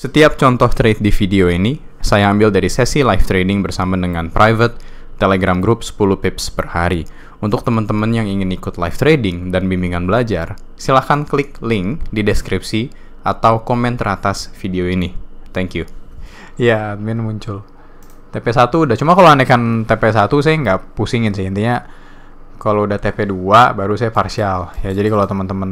Setiap contoh trade di video ini, saya ambil dari sesi live trading bersama dengan private Telegram group 10 pips per hari. Untuk teman-teman yang ingin ikut live trading dan bimbingan belajar, silahkan klik link di deskripsi atau komen teratas video ini. Thank you. Ya, admin muncul. TP1 udah, cuma kalau anekan TP1 saya nggak pusingin sih, intinya kalau udah TP2 baru saya parsial ya jadi kalau teman-teman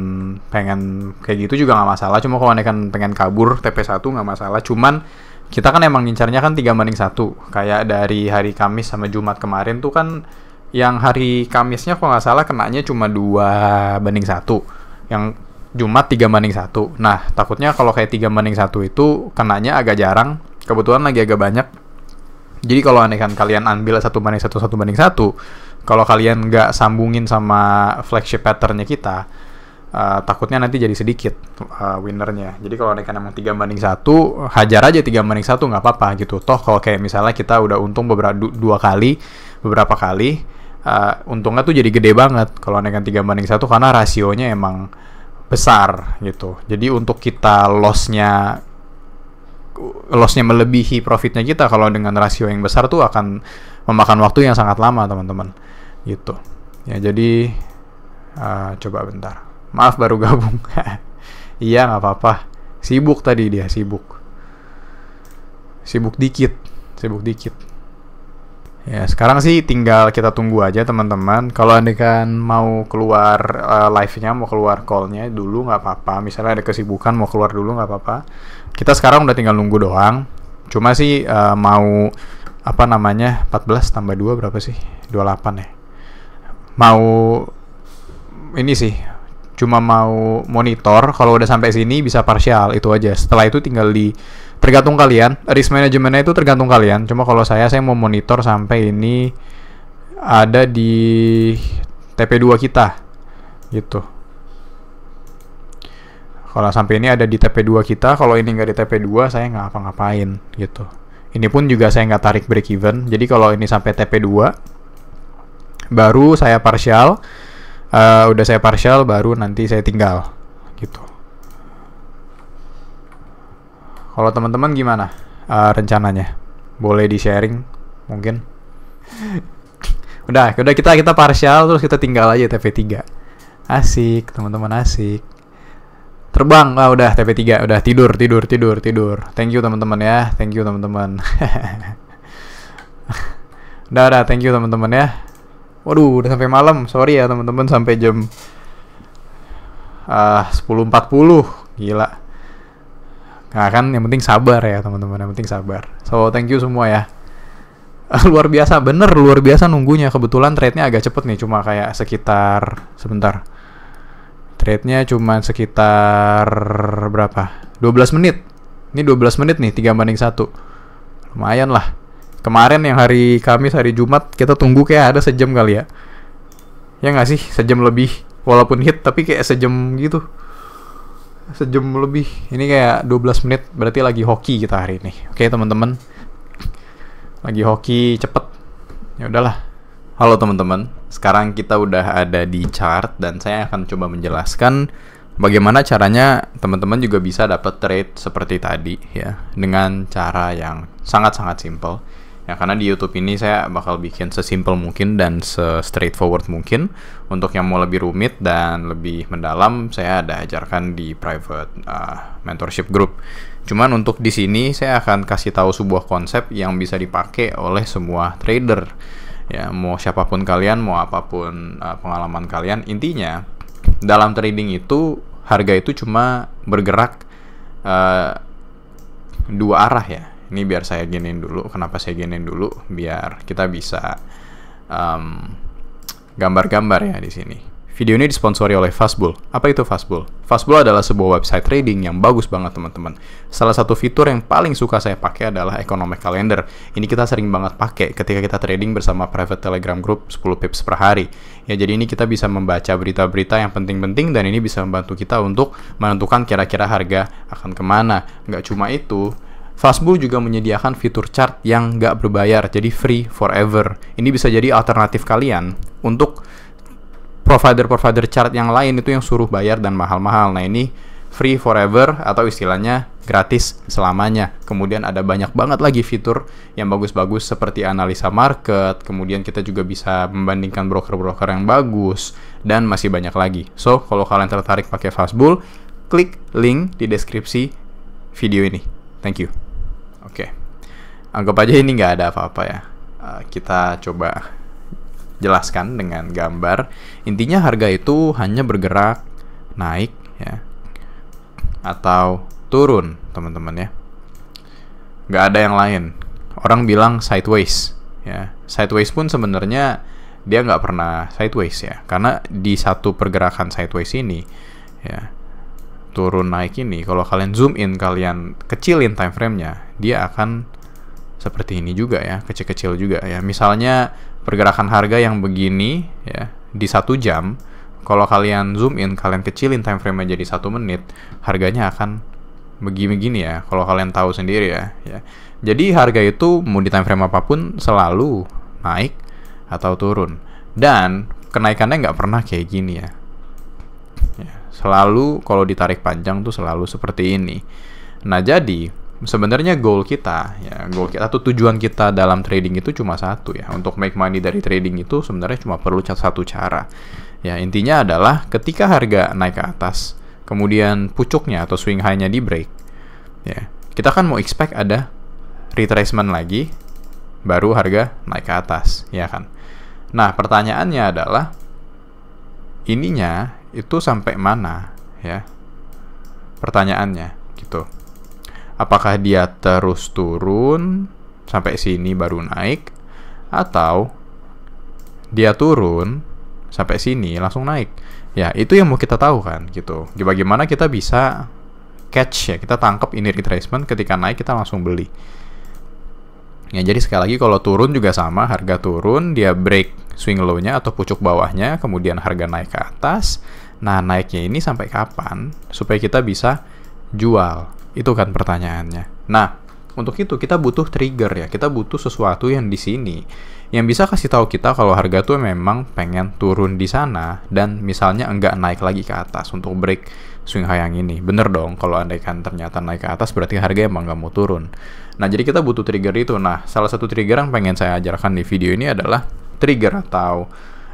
pengen kayak gitu juga nggak masalah cuma kalau kan pengen kabur TP1 nggak masalah cuman kita kan emang ngincarnya kan tiga banding satu. kayak dari hari Kamis sama Jumat kemarin tuh kan yang hari Kamisnya kalau nggak salah kenanya cuma dua banding satu. yang Jumat tiga banding satu. nah takutnya kalau kayak tiga banding satu itu kenanya agak jarang kebetulan lagi agak banyak jadi kalau kan kalian ambil satu banding satu satu banding satu kalau kalian nggak sambungin sama flagship patternnya kita uh, takutnya nanti jadi sedikit uh, eh, winernya jadi kalau naikkan emang tiga banding satu hajar aja tiga banding satu nggak apa-apa gitu toh kalau kayak misalnya kita udah untung beberapa dua kali beberapa kali uh, untungnya tuh jadi gede banget kalau naikkan tiga banding satu karena rasionya emang besar gitu. Jadi untuk kita lossnya lossnya melebihi profitnya kita kalau dengan rasio yang besar tuh akan memakan waktu yang sangat lama teman-teman gitu ya jadi uh, coba bentar maaf baru gabung iya nggak apa-apa sibuk tadi dia sibuk sibuk dikit sibuk dikit Ya, sekarang sih tinggal kita tunggu aja teman-teman. Kalau Anda kan mau keluar uh, live-nya, mau keluar call-nya dulu nggak apa-apa. Misalnya ada kesibukan mau keluar dulu nggak apa-apa. Kita sekarang udah tinggal nunggu doang. Cuma sih uh, mau apa namanya? 14 tambah 2 berapa sih? 28 ya. Mau ini sih cuma mau monitor kalau udah sampai sini bisa parsial itu aja. Setelah itu tinggal di tergantung kalian risk manajemennya itu tergantung kalian cuma kalau saya saya mau monitor sampai ini ada di TP2 kita gitu kalau sampai ini ada di TP2 kita kalau ini nggak di TP2 saya nggak apa-ngapain gitu ini pun juga saya nggak tarik break even jadi kalau ini sampai TP2 baru saya parsial uh, eh, udah saya parsial baru nanti saya tinggal gitu Kalau teman-teman gimana uh, rencananya? Boleh di sharing mungkin? udah, udah kita kita parsial terus kita tinggal aja tv 3 Asik, teman-teman asik. Terbang lah udah TP3, udah tidur, tidur, tidur, tidur. Thank you teman-teman ya. Thank you teman-teman. udah, udah, thank you teman-teman ya. Waduh, udah sampai malam. Sorry ya teman-teman sampai jam ah, uh, 10.40. Gila. Nah kan yang penting sabar ya teman-teman, yang penting sabar. So thank you semua ya. luar biasa, bener luar biasa nunggunya. Kebetulan trade-nya agak cepet nih, cuma kayak sekitar sebentar. Trade-nya cuma sekitar berapa? 12 menit. Ini 12 menit nih, 3 banding 1. Lumayan lah. Kemarin yang hari Kamis, hari Jumat, kita tunggu kayak ada sejam kali ya. Ya nggak sih? Sejam lebih. Walaupun hit, tapi kayak sejam gitu sejam lebih. Ini kayak 12 menit, berarti lagi hoki kita hari ini. Oke, teman-teman. Lagi hoki cepet. Ya udahlah. Halo teman-teman. Sekarang kita udah ada di chart dan saya akan coba menjelaskan bagaimana caranya teman-teman juga bisa dapat trade seperti tadi ya dengan cara yang sangat-sangat simple. Ya karena di YouTube ini saya bakal bikin sesimpel mungkin dan se straightforward mungkin. Untuk yang mau lebih rumit dan lebih mendalam, saya ada ajarkan di private uh, mentorship group. Cuman untuk di sini saya akan kasih tahu sebuah konsep yang bisa dipakai oleh semua trader. Ya, mau siapapun kalian, mau apapun uh, pengalaman kalian, intinya dalam trading itu harga itu cuma bergerak uh, dua arah ya ini biar saya giniin dulu kenapa saya giniin dulu biar kita bisa gambar gambar-gambar ya di sini Video ini disponsori oleh Fastbull. Apa itu Fastbull? Fastbull adalah sebuah website trading yang bagus banget teman-teman. Salah satu fitur yang paling suka saya pakai adalah economic calendar. Ini kita sering banget pakai ketika kita trading bersama private telegram group 10 pips per hari. Ya jadi ini kita bisa membaca berita-berita yang penting-penting dan ini bisa membantu kita untuk menentukan kira-kira harga akan kemana. Nggak cuma itu, Fastbook juga menyediakan fitur chart yang nggak berbayar, jadi free forever. Ini bisa jadi alternatif kalian untuk provider-provider chart yang lain itu yang suruh bayar dan mahal-mahal. Nah ini free forever atau istilahnya gratis selamanya. Kemudian ada banyak banget lagi fitur yang bagus-bagus seperti analisa market, kemudian kita juga bisa membandingkan broker-broker yang bagus dan masih banyak lagi. So, kalau kalian tertarik pakai Fastbull, klik link di deskripsi video ini. Thank you. Oke, okay. anggap aja ini nggak ada apa-apa ya. Uh, kita coba jelaskan dengan gambar. Intinya harga itu hanya bergerak naik ya atau turun teman-teman ya. Nggak ada yang lain. Orang bilang sideways ya. Sideways pun sebenarnya dia nggak pernah sideways ya, karena di satu pergerakan sideways ini ya turun naik ini kalau kalian zoom in kalian kecilin time frame-nya dia akan seperti ini juga ya kecil-kecil juga ya misalnya pergerakan harga yang begini ya di satu jam kalau kalian zoom in kalian kecilin time frame nya jadi satu menit harganya akan begini-begini ya kalau kalian tahu sendiri ya ya jadi harga itu mau di time frame apapun selalu naik atau turun dan kenaikannya nggak pernah kayak gini ya Selalu kalau ditarik panjang tuh selalu seperti ini. Nah, jadi sebenarnya goal kita ya goal kita tuh tujuan kita dalam trading itu cuma satu ya untuk make money dari trading itu sebenarnya cuma perlu satu cara ya intinya adalah ketika harga naik ke atas kemudian pucuknya atau swing high-nya di break ya kita kan mau expect ada retracement lagi baru harga naik ke atas ya kan nah pertanyaannya adalah ininya itu sampai mana ya pertanyaannya gitu apakah dia terus turun sampai sini baru naik atau dia turun sampai sini langsung naik ya itu yang mau kita tahu kan gitu bagaimana kita bisa catch ya kita tangkap ini retracement ketika naik kita langsung beli ya jadi sekali lagi kalau turun juga sama harga turun dia break swing low-nya atau pucuk bawahnya, kemudian harga naik ke atas. Nah, naiknya ini sampai kapan supaya kita bisa jual? Itu kan pertanyaannya. Nah, untuk itu kita butuh trigger ya. Kita butuh sesuatu yang di sini yang bisa kasih tahu kita kalau harga tuh memang pengen turun di sana dan misalnya enggak naik lagi ke atas untuk break swing high yang ini. Bener dong, kalau andaikan ternyata naik ke atas berarti harga emang nggak mau turun. Nah, jadi kita butuh trigger itu. Nah, salah satu trigger yang pengen saya ajarkan di video ini adalah trigger atau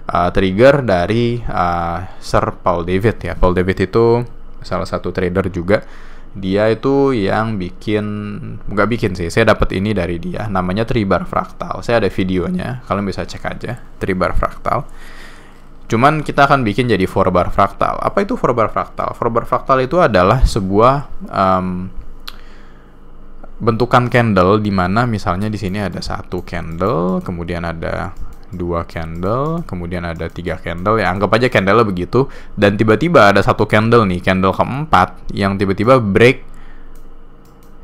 uh, trigger dari uh, Sir Paul David ya. Paul David itu salah satu trader juga. Dia itu yang bikin nggak bikin sih. Saya dapat ini dari dia. Namanya tribar fraktal. Saya ada videonya. Kalian bisa cek aja tribar fraktal. Cuman kita akan bikin jadi four bar fraktal. Apa itu four bar fraktal? four bar fraktal itu adalah sebuah um, bentukan candle di mana misalnya di sini ada satu candle, kemudian ada dua candle, kemudian ada tiga candle ya anggap aja candle begitu dan tiba-tiba ada satu candle nih candle keempat yang tiba-tiba break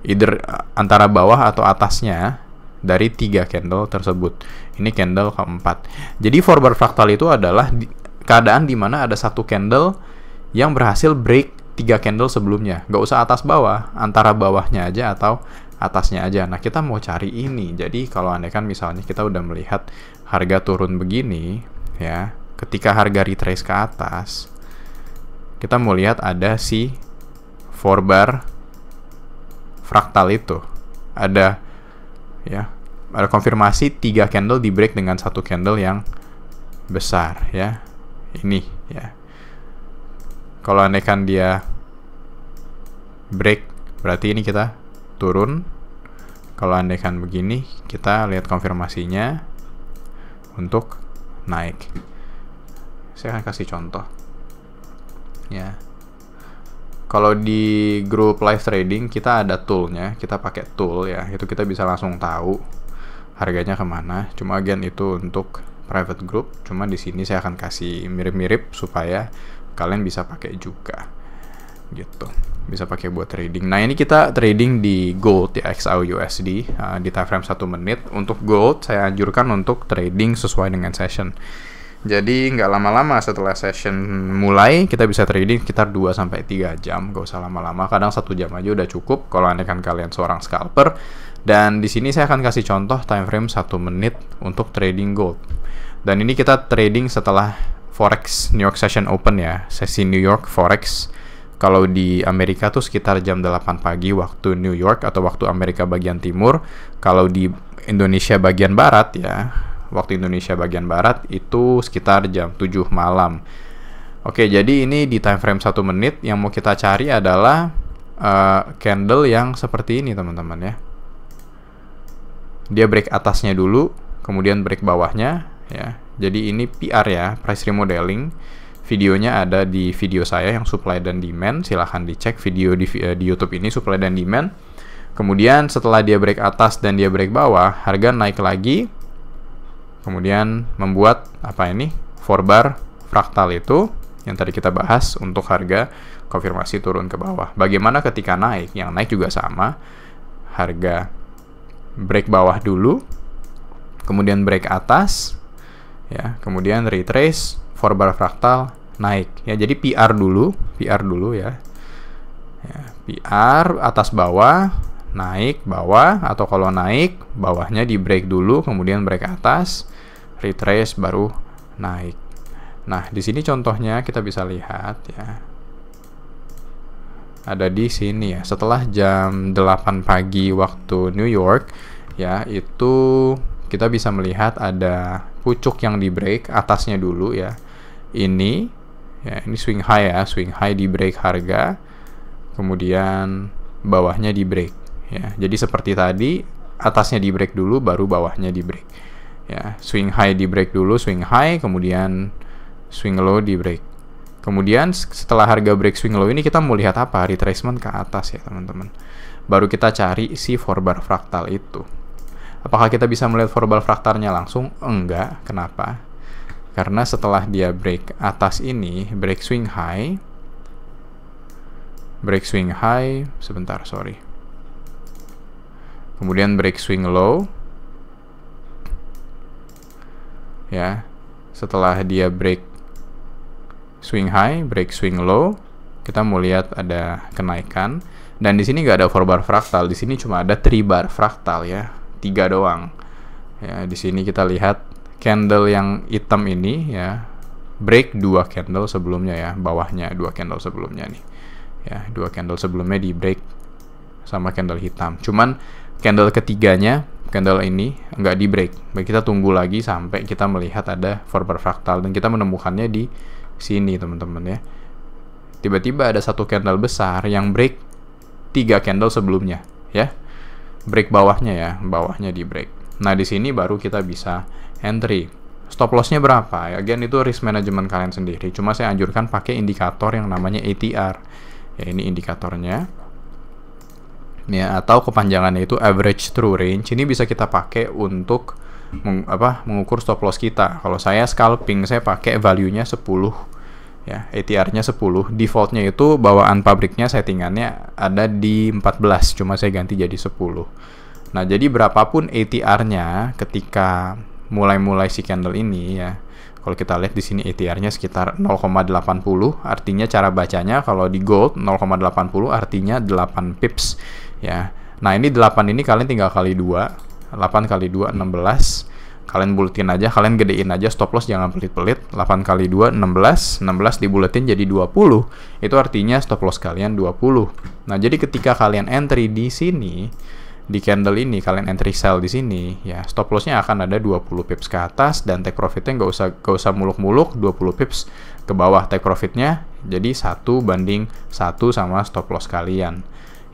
either eh, antara bawah atau atasnya dari tiga candle tersebut. Ini candle keempat. Jadi forward fractal itu adalah di, keadaan di mana ada satu candle yang berhasil break tiga candle sebelumnya. Nggak usah atas bawah, antara bawahnya aja atau atasnya aja. Nah, kita mau cari ini. Jadi, kalau andaikan misalnya kita udah melihat harga turun begini ya ketika harga retrace ke atas kita mau lihat ada si four bar fraktal itu ada ya ada konfirmasi tiga candle di break dengan satu candle yang besar ya ini ya kalau andaikan dia break berarti ini kita turun kalau andaikan begini kita lihat konfirmasinya untuk naik saya akan kasih contoh ya kalau di grup live trading kita ada toolnya kita pakai tool ya itu kita bisa langsung tahu harganya kemana cuma agen itu untuk private group cuma di sini saya akan kasih mirip-mirip supaya kalian bisa pakai juga gitu bisa pakai buat trading. Nah ini kita trading di gold ya XAU uh, di time frame satu menit. Untuk gold saya anjurkan untuk trading sesuai dengan session. Jadi nggak lama-lama setelah session mulai kita bisa trading sekitar 2 sampai tiga jam, gak usah lama-lama. Kadang satu jam aja udah cukup kalau anda kan kalian seorang scalper. Dan di sini saya akan kasih contoh time frame satu menit untuk trading gold. Dan ini kita trading setelah Forex New York Session Open ya, sesi New York Forex kalau di Amerika tuh sekitar jam 8 pagi waktu New York atau waktu Amerika bagian timur. Kalau di Indonesia bagian barat ya, waktu Indonesia bagian barat itu sekitar jam 7 malam. Oke, jadi ini di time frame 1 menit yang mau kita cari adalah uh, candle yang seperti ini teman-teman ya. Dia break atasnya dulu, kemudian break bawahnya ya. Jadi ini PR ya, price remodeling videonya ada di video saya yang supply dan demand silahkan dicek video di, eh, di YouTube ini supply dan demand kemudian setelah dia break atas dan dia break bawah harga naik lagi kemudian membuat apa ini For bar fraktal itu yang tadi kita bahas untuk harga konfirmasi turun ke bawah bagaimana ketika naik yang naik juga sama harga break bawah dulu kemudian break atas ya kemudian retrace bar fraktal naik ya jadi PR dulu PR dulu ya, ya PR atas bawah naik bawah atau kalau naik bawahnya di break dulu kemudian break atas retrace baru naik nah di sini contohnya kita bisa lihat ya ada di sini ya. Setelah jam 8 pagi waktu New York ya, itu kita bisa melihat ada pucuk yang di break atasnya dulu ya ini ya ini swing high ya swing high di break harga kemudian bawahnya di break ya jadi seperti tadi atasnya di break dulu baru bawahnya di break ya swing high di break dulu swing high kemudian swing low di break kemudian setelah harga break swing low ini kita mau lihat apa retracement ke atas ya teman-teman baru kita cari si four bar fraktal itu apakah kita bisa melihat four bar fraktalnya langsung enggak kenapa karena setelah dia break atas ini break swing high break swing high sebentar sorry kemudian break swing low ya setelah dia break swing high break swing low kita mau lihat ada kenaikan dan di sini nggak ada 4 bar fraktal di sini cuma ada 3 bar fraktal ya tiga doang ya di sini kita lihat candle yang hitam ini ya break dua candle sebelumnya ya bawahnya dua candle sebelumnya nih ya dua candle sebelumnya di break sama candle hitam cuman candle ketiganya candle ini nggak di break baik kita tunggu lagi sampai kita melihat ada forward fractal dan kita menemukannya di sini teman-teman ya tiba-tiba ada satu candle besar yang break tiga candle sebelumnya ya break bawahnya ya bawahnya di break nah di sini baru kita bisa entry stop lossnya berapa ya, again itu risk management kalian sendiri cuma saya anjurkan pakai indikator yang namanya ATR ya ini indikatornya ya atau kepanjangannya itu average true range ini bisa kita pakai untuk meng, apa mengukur stop loss kita kalau saya scalping saya pakai value-nya 10 ya ATR-nya 10 Default-nya itu bawaan pabriknya settingannya ada di 14 cuma saya ganti jadi 10 nah jadi berapapun ATR-nya ketika mulai-mulai si candle ini ya. Kalau kita lihat di sini etr nya sekitar 0,80, artinya cara bacanya kalau di gold 0,80 artinya 8 pips ya. Nah, ini 8 ini kalian tinggal kali 2. 8 kali 2 16. Kalian buletin aja, kalian gedein aja stop loss jangan pelit-pelit. 8 kali 2 16, 16 dibuletin jadi 20. Itu artinya stop loss kalian 20. Nah, jadi ketika kalian entry di sini di candle ini kalian entry sell di sini ya stop lossnya akan ada 20 pips ke atas dan take profitnya nggak usah nggak usah muluk-muluk 20 pips ke bawah take profitnya jadi satu banding satu sama stop loss kalian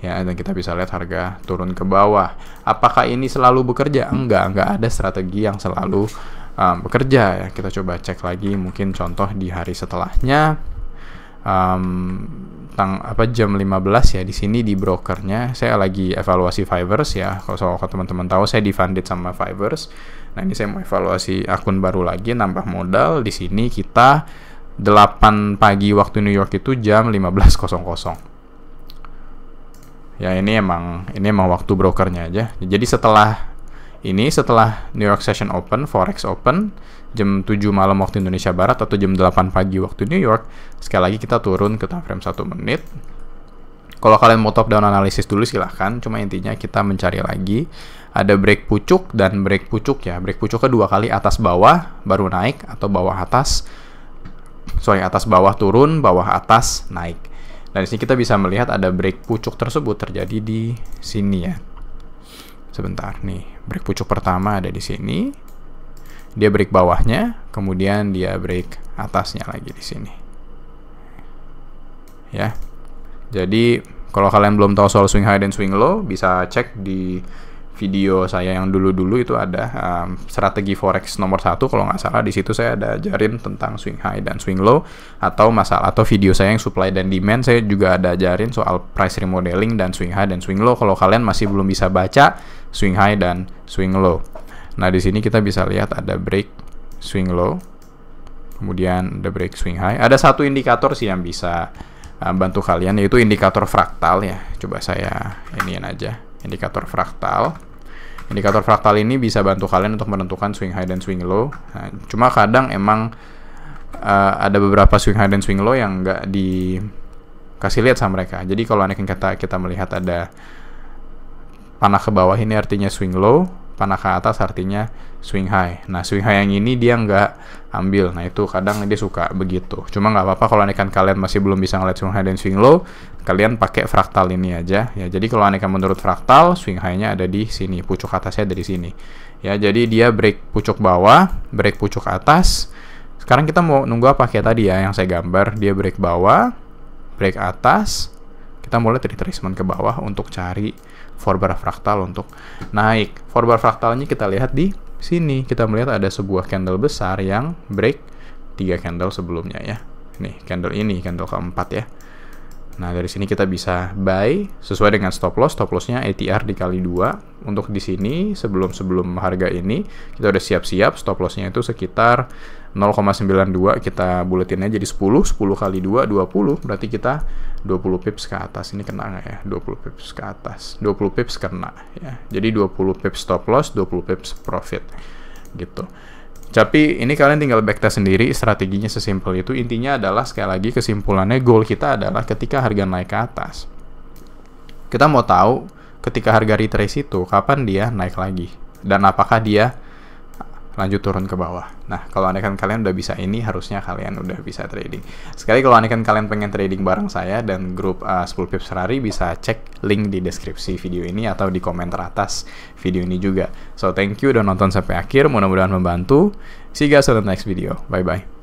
ya dan kita bisa lihat harga turun ke bawah apakah ini selalu bekerja enggak enggak ada strategi yang selalu um, bekerja ya kita coba cek lagi mungkin contoh di hari setelahnya um, tang apa jam 15 ya di sini di brokernya saya lagi evaluasi fibers ya kalau soal teman-teman tahu saya di-funded sama fibers. nah ini saya mau evaluasi akun baru lagi nambah modal di sini kita 8 pagi waktu New York itu jam 15.00 ya ini emang ini emang waktu brokernya aja jadi setelah ini setelah New York Session Open Forex Open jam 7 malam waktu Indonesia Barat atau jam 8 pagi waktu New York, sekali lagi kita turun ke time frame 1 menit. Kalau kalian mau top down analisis dulu silahkan, cuma intinya kita mencari lagi. Ada break pucuk dan break pucuk ya. Break pucuk kedua kali atas bawah, baru naik, atau bawah atas. Sorry, atas bawah turun, bawah atas naik. Dan di sini kita bisa melihat ada break pucuk tersebut terjadi di sini ya. Sebentar nih, break pucuk pertama ada di sini dia break bawahnya, kemudian dia break atasnya lagi di sini. Ya. Jadi kalau kalian belum tahu soal swing high dan swing low, bisa cek di video saya yang dulu-dulu itu ada um, strategi forex nomor satu kalau nggak salah di situ saya ada ajarin tentang swing high dan swing low atau masalah atau video saya yang supply dan demand saya juga ada ajarin soal price remodeling dan swing high dan swing low kalau kalian masih belum bisa baca swing high dan swing low Nah, di sini kita bisa lihat ada break swing low, kemudian ada break swing high. Ada satu indikator sih yang bisa uh, bantu kalian yaitu indikator fraktal ya. Coba saya iniin aja, indikator fraktal. Indikator fraktal ini bisa bantu kalian untuk menentukan swing high dan swing low. Nah, cuma kadang emang uh, ada beberapa swing high dan swing low yang nggak dikasih lihat sama mereka. Jadi kalau aneh kata kita melihat ada panah ke bawah ini artinya swing low, panah ke atas artinya swing high. Nah, swing high yang ini dia nggak ambil. Nah, itu kadang dia suka begitu. Cuma nggak apa-apa kalau anekan kalian masih belum bisa ngeliat swing high dan swing low, kalian pakai fraktal ini aja. Ya, jadi kalau anekan menurut fraktal, swing high-nya ada di sini, pucuk atasnya dari sini. Ya, jadi dia break pucuk bawah, break pucuk atas. Sekarang kita mau nunggu apa kayak tadi ya yang saya gambar, dia break bawah, break atas. Kita mulai retracement ke bawah untuk cari forbar fraktal untuk naik. Forbar fraktalnya kita lihat di sini. Kita melihat ada sebuah candle besar yang break tiga candle sebelumnya ya. Nih, candle ini, candle keempat ya. Nah, dari sini kita bisa buy sesuai dengan stop loss. Stop lossnya ATR dikali dua Untuk di sini, sebelum-sebelum harga ini, kita udah siap-siap. Stop lossnya itu sekitar 0,92. Kita buletinnya jadi 10. 10 kali dua 20. Berarti kita 20 pips ke atas. Ini kena nggak ya? 20 pips ke atas. 20 pips kena. ya. Jadi 20 pips stop loss, 20 pips profit. Gitu. Tapi ini kalian tinggal backtest sendiri, strateginya sesimpel itu. Intinya adalah sekali lagi kesimpulannya goal kita adalah ketika harga naik ke atas. Kita mau tahu ketika harga retrace itu kapan dia naik lagi dan apakah dia lanjut turun ke bawah. Nah, kalau andaikan kalian udah bisa ini, harusnya kalian udah bisa trading. Sekali kalau andaikan kalian pengen trading bareng saya dan grup eh, uh, 10 Pips Ferrari, bisa cek link di deskripsi video ini atau di komen teratas video ini juga. So, thank you udah nonton sampai akhir, mudah-mudahan membantu. See you guys on the next video. Bye-bye.